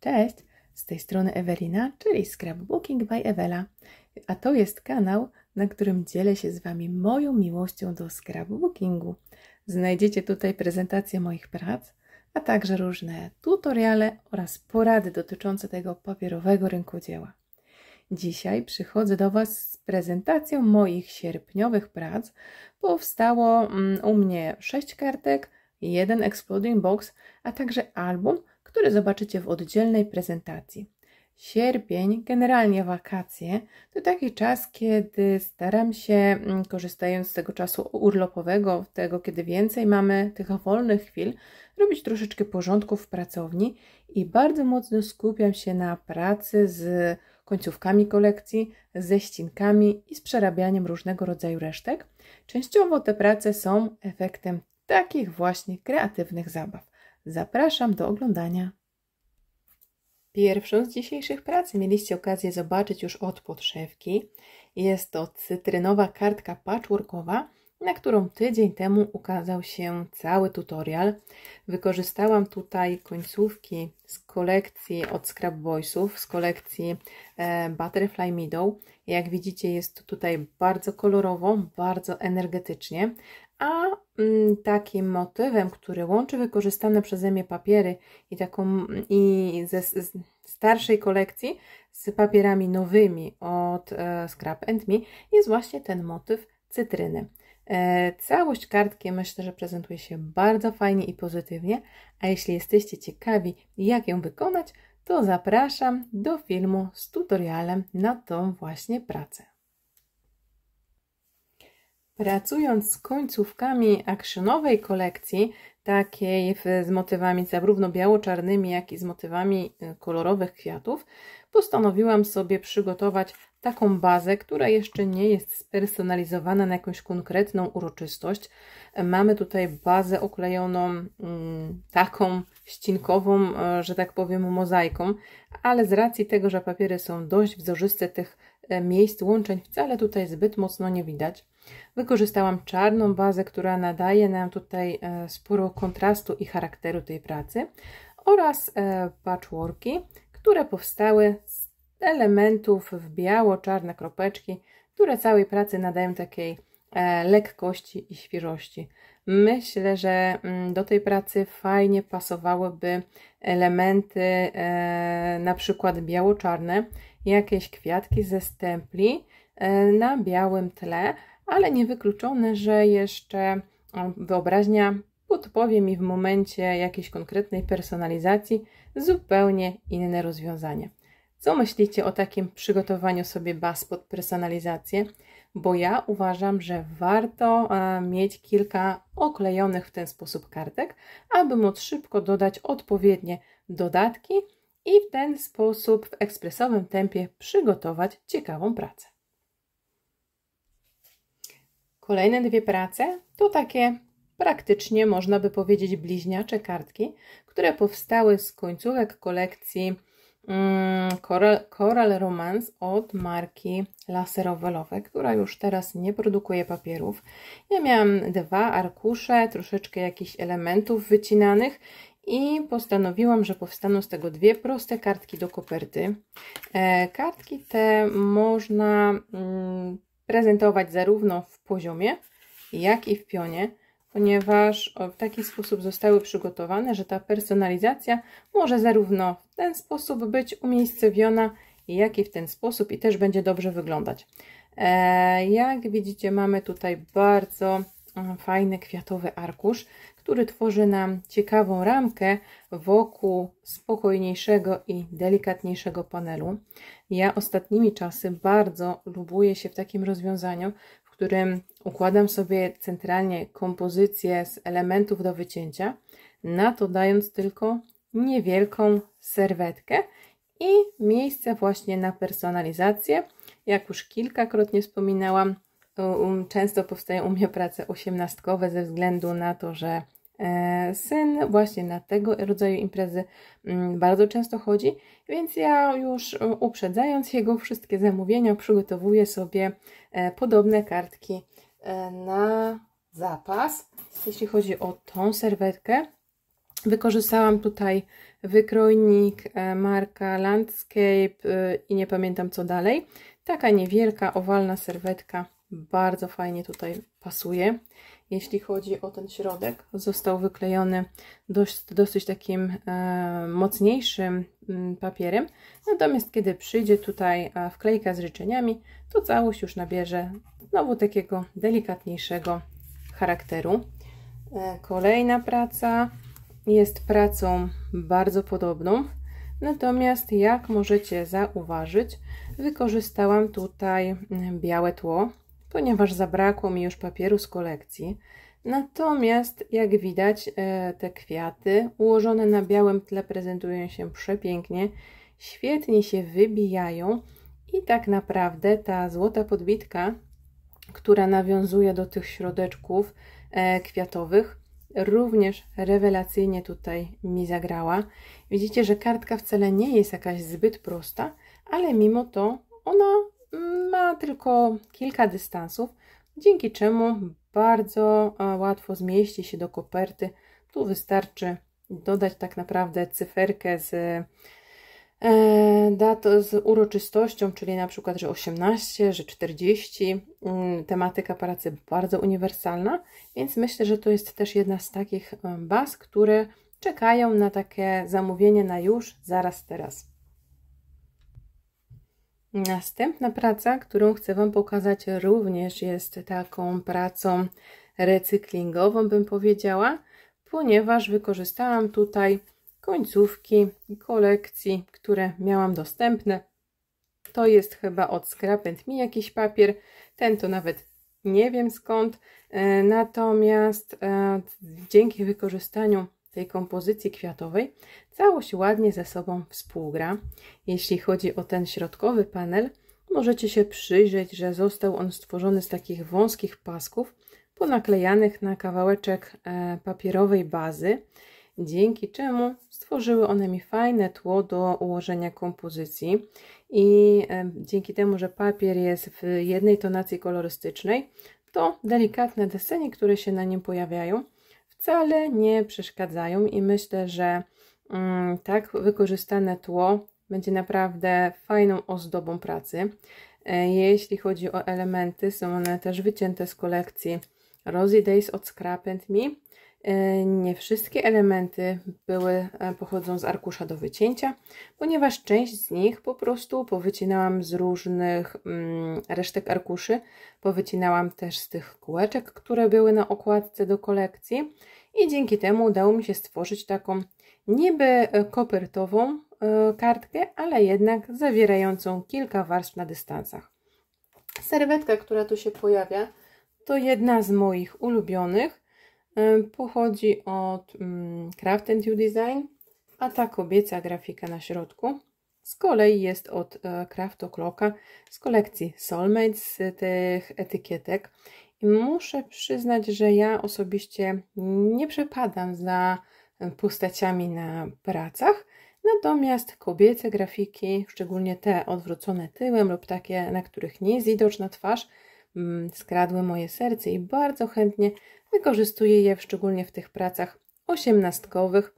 Cześć, z tej strony Ewelina, czyli Scrapbooking by Ewela, a to jest kanał, na którym dzielę się z Wami moją miłością do scrapbookingu. Znajdziecie tutaj prezentacje moich prac, a także różne tutoriale oraz porady dotyczące tego papierowego dzieła. Dzisiaj przychodzę do Was z prezentacją moich sierpniowych prac. Powstało mm, u mnie 6 kartek, jeden exploding box, a także album które zobaczycie w oddzielnej prezentacji. Sierpień, generalnie wakacje, to taki czas, kiedy staram się, mm, korzystając z tego czasu urlopowego, tego kiedy więcej mamy tych wolnych chwil, robić troszeczkę porządku w pracowni i bardzo mocno skupiam się na pracy z końcówkami kolekcji, ze ścinkami i z przerabianiem różnego rodzaju resztek. Częściowo te prace są efektem takich właśnie kreatywnych zabaw. Zapraszam do oglądania. Pierwszą z dzisiejszych prac mieliście okazję zobaczyć już od podszewki. Jest to cytrynowa kartka patchworkowa, na którą tydzień temu ukazał się cały tutorial. Wykorzystałam tutaj końcówki z kolekcji od Scrap Boysów, z kolekcji e, Butterfly Meadow. Jak widzicie jest tutaj bardzo kolorowo, bardzo energetycznie, a mm, takim motywem, który łączy wykorzystane przeze mnie papiery i taką mm, i ze starszej kolekcji z papierami nowymi od e, Scrap and Me jest właśnie ten motyw cytryny. E, całość kartki myślę, że prezentuje się bardzo fajnie i pozytywnie, a jeśli jesteście ciekawi jak ją wykonać, to zapraszam do filmu z tutorialem na tą właśnie pracę. Pracując z końcówkami actionowej kolekcji, takiej z motywami zarówno biało-czarnymi, jak i z motywami y, kolorowych kwiatów, postanowiłam sobie przygotować taką bazę, która jeszcze nie jest spersonalizowana na jakąś konkretną uroczystość. Mamy tutaj bazę oklejoną mm, taką ścinkową, y, że tak powiem, mozaiką, ale z racji tego, że papiery są dość wzorzyste, tych E, miejsc łączeń wcale tutaj zbyt mocno nie widać. Wykorzystałam czarną bazę, która nadaje nam tutaj e, sporo kontrastu i charakteru tej pracy oraz e, patchworki, które powstały z elementów w biało-czarne kropeczki, które całej pracy nadają takiej lekkości i świeżości. Myślę, że mm, do tej pracy fajnie pasowałyby elementy na przykład biało-czarne, jakieś kwiatki ze stempli e, na białym tle, ale niewykluczone, że jeszcze e, wyobraźnia podpowie mi w momencie jakiejś konkretnej personalizacji zupełnie inne rozwiązanie. Co myślicie o takim przygotowaniu sobie baz pod personalizację? Bo ja uważam, że warto e, mieć kilka oklejonych w ten sposób kartek, aby móc szybko dodać odpowiednie dodatki i w ten sposób w ekspresowym tempie przygotować ciekawą pracę. Kolejne dwie prace to takie praktycznie można by powiedzieć bliźniacze kartki, które powstały z końcówek kolekcji mm, Coral, Coral Romance od marki laserowalowe, która już teraz nie produkuje papierów. Ja miałam dwa arkusze, troszeczkę jakichś elementów wycinanych i postanowiłam, że powstaną z tego dwie proste kartki do koperty. E, kartki te można mm, prezentować zarówno w poziomie, jak i w pionie, ponieważ w taki sposób zostały przygotowane, że ta personalizacja może zarówno w ten sposób być umiejscowiona, jak i w ten sposób i też będzie dobrze wyglądać. E, jak widzicie mamy tutaj bardzo fajny kwiatowy arkusz, który tworzy nam ciekawą ramkę wokół spokojniejszego i delikatniejszego panelu. Ja ostatnimi czasy bardzo lubuję się w takim rozwiązaniu, w którym układam sobie centralnie kompozycję z elementów do wycięcia, na to dając tylko niewielką serwetkę i miejsce właśnie na personalizację. Jak już kilkakrotnie wspominałam, Um, często powstają u mnie prace osiemnastkowe ze względu na to, że e, syn właśnie na tego rodzaju imprezy mm, bardzo często chodzi, więc ja już e, uprzedzając jego wszystkie zamówienia przygotowuję sobie e, podobne kartki na zapas. Jeśli chodzi o tą serwetkę, wykorzystałam tutaj wykrojnik marka Landscape i nie pamiętam co dalej. Taka niewielka, owalna serwetka bardzo fajnie tutaj pasuje. Jeśli chodzi o ten środek, został wyklejony dość, dosyć takim e, mocniejszym mm, papierem. Natomiast kiedy przyjdzie tutaj e, wklejka z życzeniami, to całość już nabierze znowu takiego delikatniejszego charakteru. E, kolejna praca jest pracą bardzo podobną, natomiast jak możecie zauważyć, wykorzystałam tutaj mm, białe tło, ponieważ zabrakło mi już papieru z kolekcji. Natomiast jak widać e, te kwiaty ułożone na białym tle prezentują się przepięknie, świetnie się wybijają i tak naprawdę ta złota podbitka, która nawiązuje do tych środeczków e, kwiatowych, również rewelacyjnie tutaj mi zagrała. Widzicie, że kartka wcale nie jest jakaś zbyt prosta, ale mimo to ona ma tylko kilka dystansów, dzięki czemu bardzo e, łatwo zmieści się do koperty. Tu wystarczy dodać tak naprawdę cyferkę z e, datą z uroczystością, czyli na przykład, że 18, że 40. Mm, tematyka pracy bardzo uniwersalna, więc myślę, że to jest też jedna z takich e, baz, które czekają na takie zamówienie na już, zaraz, teraz. Następna praca, którą chcę Wam pokazać, również jest taką pracą recyklingową, bym powiedziała, ponieważ wykorzystałam tutaj końcówki kolekcji, które miałam dostępne. To jest chyba od Scrap Mi jakiś papier, ten to nawet nie wiem skąd. E, natomiast e, dzięki wykorzystaniu tej kompozycji kwiatowej całość ładnie ze sobą współgra. Jeśli chodzi o ten środkowy panel, możecie się przyjrzeć, że został on stworzony z takich wąskich pasków ponaklejanych na kawałeczek e, papierowej bazy, dzięki czemu stworzyły one mi fajne tło do ułożenia kompozycji i e, dzięki temu, że papier jest w jednej tonacji kolorystycznej, to delikatne desenie, które się na nim pojawiają, wcale nie przeszkadzają i myślę, że mm, tak wykorzystane tło będzie naprawdę fajną ozdobą pracy. E, jeśli chodzi o elementy, są one też wycięte z kolekcji Rosie Days od Scrapend Me. E, nie wszystkie elementy były, e, pochodzą z arkusza do wycięcia, ponieważ część z nich po prostu powycinałam z różnych mm, resztek arkuszy. Powycinałam też z tych kółeczek, które były na okładce do kolekcji i dzięki temu udało mi się stworzyć taką niby e, kopertową kartkę, ale jednak zawierającą kilka warstw na dystansach. Serwetka, która tu się pojawia, to jedna z moich ulubionych. E, pochodzi od mm, Craft You Design, a ta kobieca grafika na środku z kolei jest od e, Craft O'Clocka z kolekcji Soulmates, z tych etykietek. I muszę przyznać, że ja osobiście nie przepadam za postaciami na pracach, natomiast kobiece grafiki, szczególnie te odwrócone tyłem lub takie, na których nie jest widoczna twarz, Mm, skradły moje serce i bardzo chętnie wykorzystuję je szczególnie w tych pracach osiemnastkowych,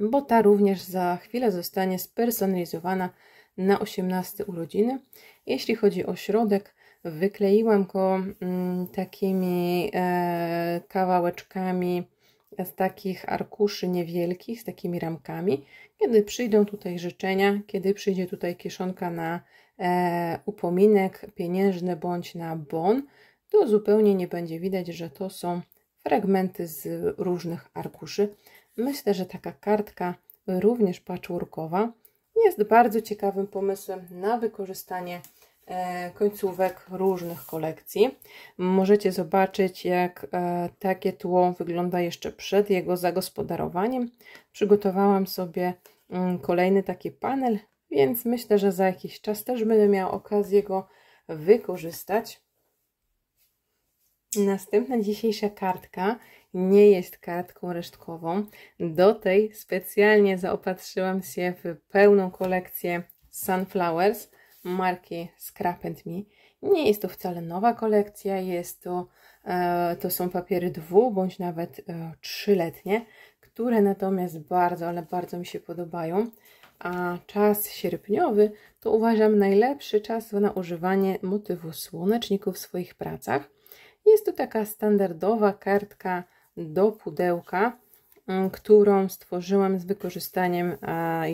bo ta również za chwilę zostanie spersonalizowana na 18 urodziny. Jeśli chodzi o środek, wykleiłam go mm, takimi e, kawałeczkami z takich arkuszy niewielkich, z takimi ramkami. Kiedy przyjdą tutaj życzenia, kiedy przyjdzie tutaj kieszonka na E, upominek pieniężny bądź na bon, to zupełnie nie będzie widać, że to są fragmenty z różnych arkuszy. Myślę, że taka kartka, również patchworkowa, jest bardzo ciekawym pomysłem na wykorzystanie e, końcówek różnych kolekcji. Możecie zobaczyć, jak e, takie tło wygląda jeszcze przed jego zagospodarowaniem. Przygotowałam sobie mm, kolejny taki panel więc myślę, że za jakiś czas też będę miała okazję go wykorzystać. Następna dzisiejsza kartka nie jest kartką resztkową. Do tej specjalnie zaopatrzyłam się w pełną kolekcję Sunflowers marki Scrap Me. Nie jest to wcale nowa kolekcja, jest to, e, to są papiery dwu bądź nawet e, trzyletnie, które natomiast bardzo, ale bardzo mi się podobają a czas sierpniowy to uważam najlepszy czas na używanie motywu słoneczników w swoich pracach. Jest to taka standardowa kartka do pudełka, mm, którą stworzyłam z wykorzystaniem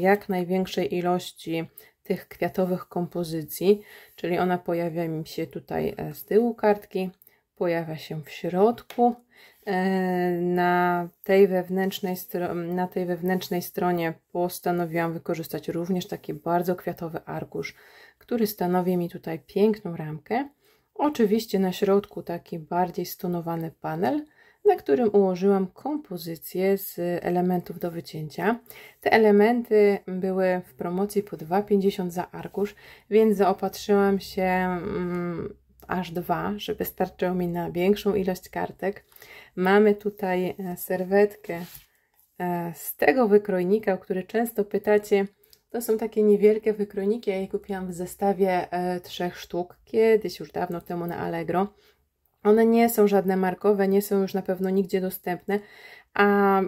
jak największej ilości tych kwiatowych kompozycji, czyli ona pojawia mi się tutaj e, z tyłu kartki, pojawia się w środku, E, na tej wewnętrznej, na tej wewnętrznej stronie postanowiłam wykorzystać również taki bardzo kwiatowy arkusz, który stanowi mi tutaj piękną ramkę. Oczywiście na środku taki bardziej stonowany panel, na którym ułożyłam kompozycję z elementów do wycięcia. Te elementy były w promocji po 2,50 za arkusz, więc zaopatrzyłam się mm, aż dwa, żeby starczyło mi na większą ilość kartek. Mamy tutaj e, serwetkę e, z tego wykrojnika, o który często pytacie. To są takie niewielkie wykrojniki, ja je kupiłam w zestawie e, trzech sztuk, kiedyś już dawno temu na Allegro. One nie są żadne markowe, nie są już na pewno nigdzie dostępne, a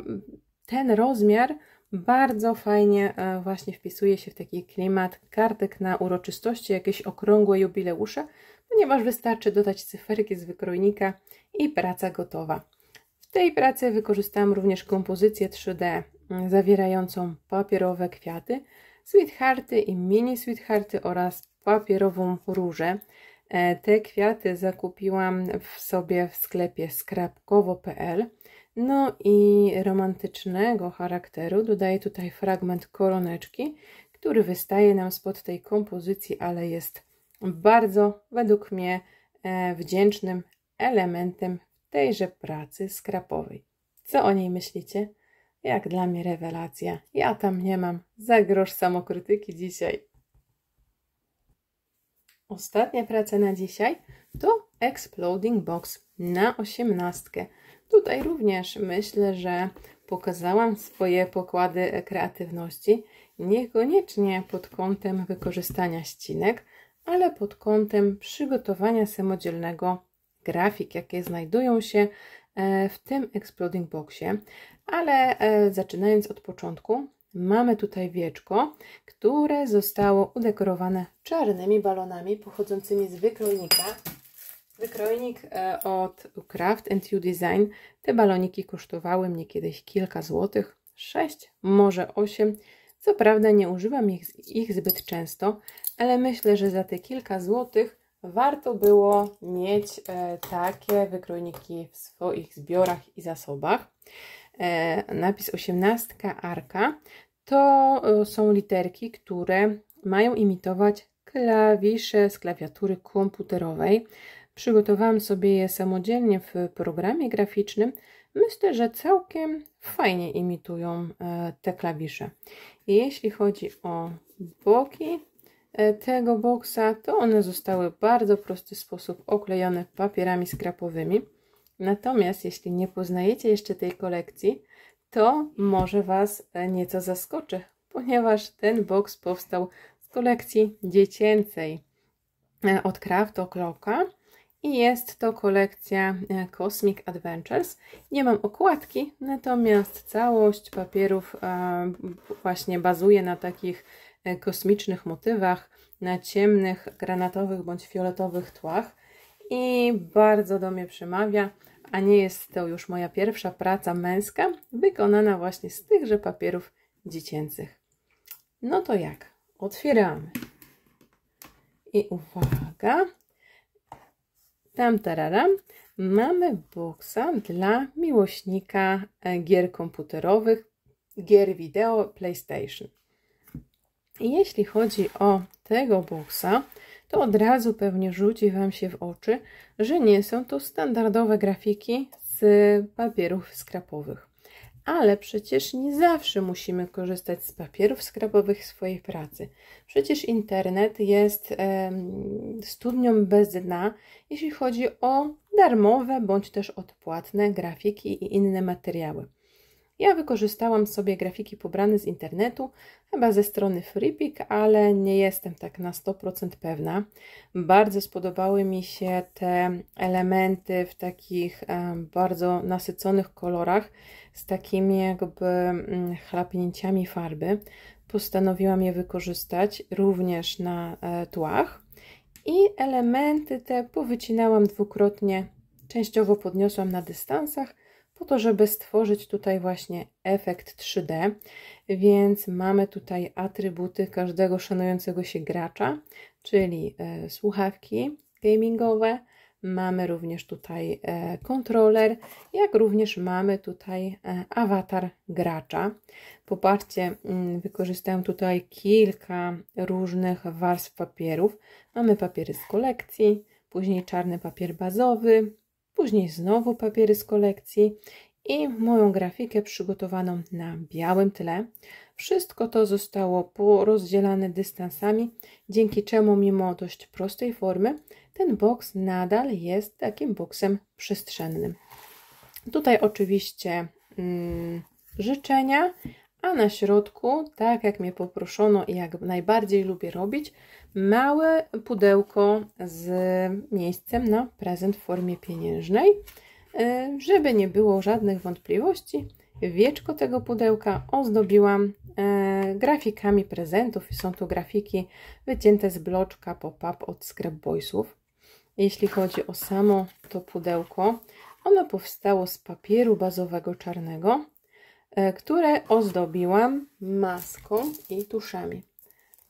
ten rozmiar bardzo fajnie właśnie wpisuje się w taki klimat kartek na uroczystości, jakieś okrągłe jubileusze, ponieważ no, wystarczy dodać cyferki z wykrojnika i praca gotowa tej pracy wykorzystałam również kompozycję 3D mm, zawierającą papierowe kwiaty, sweethearty i mini sweethearty oraz papierową różę. E, te kwiaty zakupiłam w sobie w sklepie skrapkowo.pl. No i romantycznego charakteru dodaję tutaj fragment koroneczki, który wystaje nam spod tej kompozycji, ale jest bardzo według mnie e, wdzięcznym elementem tejże pracy skrapowej. Co o niej myślicie? Jak dla mnie rewelacja. Ja tam nie mam za grosz samokrytyki dzisiaj. Ostatnia praca na dzisiaj to Exploding Box na osiemnastkę. Tutaj również myślę, że pokazałam swoje pokłady kreatywności, niekoniecznie pod kątem wykorzystania ścinek, ale pod kątem przygotowania samodzielnego grafik, jakie znajdują się e, w tym Exploding Boxie, ale e, zaczynając od początku, mamy tutaj wieczko, które zostało udekorowane czarnymi balonami pochodzącymi z wykrojnika. Wykrojnik e, od Craft and You Design. Te baloniki kosztowały mnie kiedyś kilka złotych, 6, może 8. Co prawda nie używam ich, ich zbyt często, ale myślę, że za te kilka złotych warto było mieć e, takie wykrojniki w swoich zbiorach i zasobach. E, napis 18 arka to e, są literki, które mają imitować klawisze z klawiatury komputerowej. Przygotowałam sobie je samodzielnie w programie graficznym. Myślę, że całkiem fajnie imitują te klawisze. Jeśli chodzi o boki, E, tego boksa, to one zostały w bardzo prosty sposób oklejone papierami skrapowymi. Natomiast jeśli nie poznajecie jeszcze tej kolekcji, to może Was e, nieco zaskoczy, ponieważ ten boks powstał z kolekcji dziecięcej e, od Craft O'Clocka i jest to kolekcja Cosmic Adventures. Nie mam okładki, natomiast całość papierów właśnie bazuje na takich E, kosmicznych motywach na ciemnych, granatowych bądź fioletowych tłach i bardzo do mnie przemawia, a nie jest to już moja pierwsza praca męska, wykonana właśnie z tychże papierów dziecięcych. No to jak? Otwieramy. I uwaga, tam tararam, mamy boksa dla miłośnika e, gier komputerowych, gier wideo PlayStation jeśli chodzi o tego boksa, to od razu pewnie rzuci Wam się w oczy, że nie są to standardowe grafiki z papierów skrapowych. Ale przecież nie zawsze musimy korzystać z papierów skrapowych w swojej pracy. Przecież internet jest e, studnią bez dna, jeśli chodzi o darmowe bądź też odpłatne grafiki i inne materiały. Ja wykorzystałam sobie grafiki pobrane z internetu, chyba ze strony FreePic, ale nie jestem tak na 100% pewna. Bardzo spodobały mi się te elementy w takich e, bardzo nasyconych kolorach, z takimi jakby mm, chlapnięciami farby. Postanowiłam je wykorzystać również na e, tłach. I elementy te powycinałam dwukrotnie, częściowo podniosłam na dystansach, po to, żeby stworzyć tutaj właśnie efekt 3D. Więc mamy tutaj atrybuty każdego szanującego się gracza, czyli e, słuchawki gamingowe, mamy również tutaj e, kontroler, jak również mamy tutaj e, awatar gracza. Popatrzcie, mm, wykorzystałem tutaj kilka różnych warstw papierów. Mamy papiery z kolekcji, później czarny papier bazowy, Później znowu papiery z kolekcji i moją grafikę przygotowaną na białym tle. Wszystko to zostało porozdzielane dystansami, dzięki czemu mimo dość prostej formy ten boks nadal jest takim boksem przestrzennym. Tutaj oczywiście mm, życzenia, na środku, tak jak mnie poproszono i jak najbardziej lubię robić, małe pudełko z miejscem na prezent w formie pieniężnej. Y, żeby nie było żadnych wątpliwości, wieczko tego pudełka ozdobiłam y, grafikami prezentów i są to grafiki wycięte z bloczka pop-up od Scrap Boysów. Jeśli chodzi o samo to pudełko, ono powstało z papieru bazowego czarnego, E, które ozdobiłam maską i tuszami.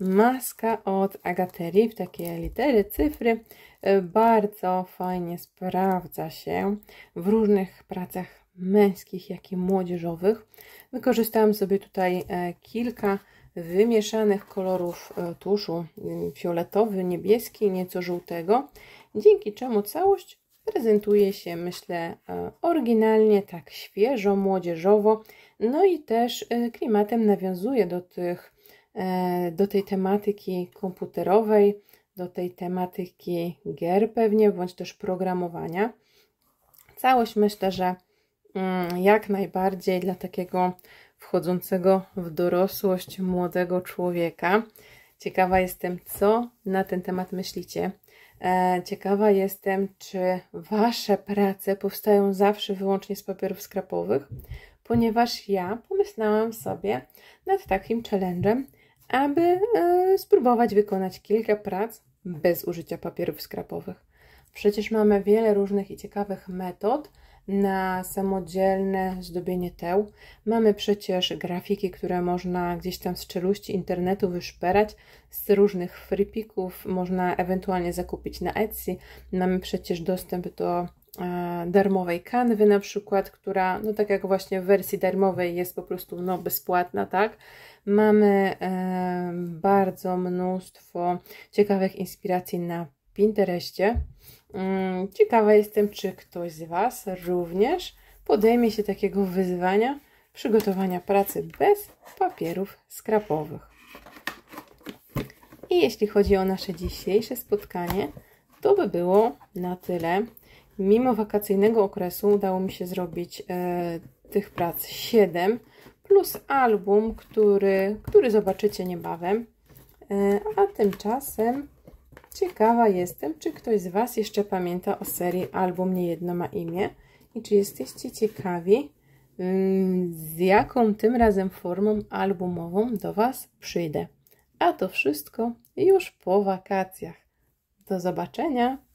Maska od Agaterii w takie litery, cyfry e, bardzo fajnie sprawdza się w różnych pracach męskich, jak i młodzieżowych. Wykorzystałam sobie tutaj e, kilka wymieszanych kolorów tuszu, fioletowy, niebieski, nieco żółtego, dzięki czemu całość prezentuje się, myślę, oryginalnie, tak świeżo, młodzieżowo, no i też e, klimatem nawiązuje do, tych, e, do tej tematyki komputerowej, do tej tematyki gier pewnie, bądź też programowania. Całość myślę, że mm, jak najbardziej dla takiego wchodzącego w dorosłość młodego człowieka. Ciekawa jestem, co na ten temat myślicie. E, ciekawa jestem, czy Wasze prace powstają zawsze wyłącznie z papierów skrapowych, ponieważ ja pomyślałam sobie nad takim challengem, aby y, spróbować wykonać kilka prac bez użycia papierów skrapowych. Przecież mamy wiele różnych i ciekawych metod na samodzielne zdobienie teł. Mamy przecież grafiki, które można gdzieś tam z czeluści internetu wyszperać, z różnych freepików można ewentualnie zakupić na Etsy. Mamy przecież dostęp do E, darmowej kanwy na przykład, która, no tak jak właśnie w wersji darmowej jest po prostu no, bezpłatna, tak? Mamy e, bardzo mnóstwo ciekawych inspiracji na Pinterestie. Mm, ciekawa jestem, czy ktoś z Was również podejmie się takiego wyzwania przygotowania pracy bez papierów skrapowych. I jeśli chodzi o nasze dzisiejsze spotkanie, to by było na tyle. Mimo wakacyjnego okresu udało mi się zrobić e, tych prac 7 plus album, który, który zobaczycie niebawem. E, a tymczasem ciekawa jestem, czy ktoś z Was jeszcze pamięta o serii Album Niejedno ma imię i czy jesteście ciekawi, mm, z jaką tym razem formą albumową do Was przyjdę. A to wszystko już po wakacjach. Do zobaczenia!